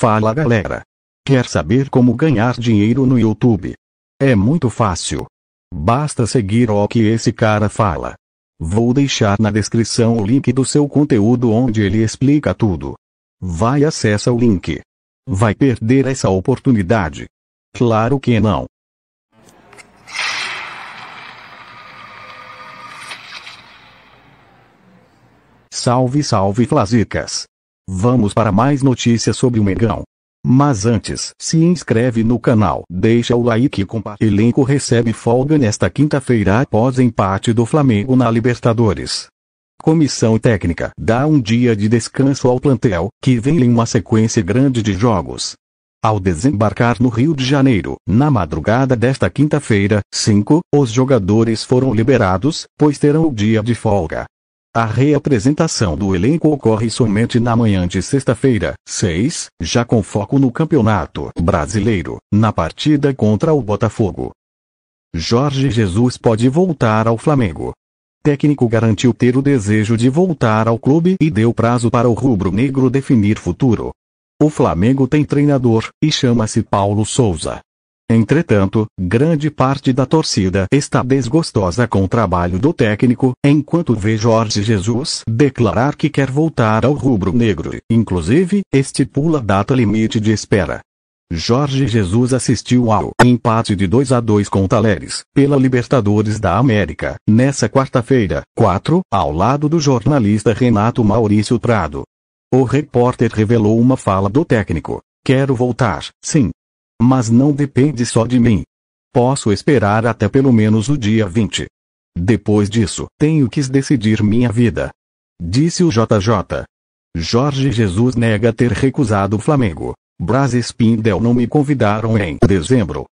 Fala galera! Quer saber como ganhar dinheiro no YouTube? É muito fácil. Basta seguir o que esse cara fala. Vou deixar na descrição o link do seu conteúdo onde ele explica tudo. Vai acessa o link. Vai perder essa oportunidade? Claro que não. Salve, salve, Flazicas! Vamos para mais notícias sobre o Mengão. Mas antes, se inscreve no canal, deixa o like e compartilha. Elenco recebe folga nesta quinta-feira após empate do Flamengo na Libertadores. Comissão técnica dá um dia de descanso ao plantel, que vem em uma sequência grande de jogos. Ao desembarcar no Rio de Janeiro, na madrugada desta quinta-feira, 5, os jogadores foram liberados, pois terão o dia de folga. A reapresentação do elenco ocorre somente na manhã de sexta-feira, 6, já com foco no Campeonato Brasileiro, na partida contra o Botafogo. Jorge Jesus pode voltar ao Flamengo. Técnico garantiu ter o desejo de voltar ao clube e deu prazo para o rubro-negro definir futuro. O Flamengo tem treinador, e chama-se Paulo Souza. Entretanto, grande parte da torcida está desgostosa com o trabalho do técnico, enquanto vê Jorge Jesus declarar que quer voltar ao rubro-negro e, inclusive, estipula data limite de espera. Jorge Jesus assistiu ao empate de 2 a 2 com Taleres, pela Libertadores da América, nessa quarta-feira, 4, ao lado do jornalista Renato Maurício Prado. O repórter revelou uma fala do técnico. Quero voltar, sim, mas não depende só de mim. Posso esperar até pelo menos o dia 20. Depois disso, tenho que decidir minha vida. Disse o JJ. Jorge Jesus nega ter recusado o Flamengo. Braz Spindel não me convidaram em dezembro.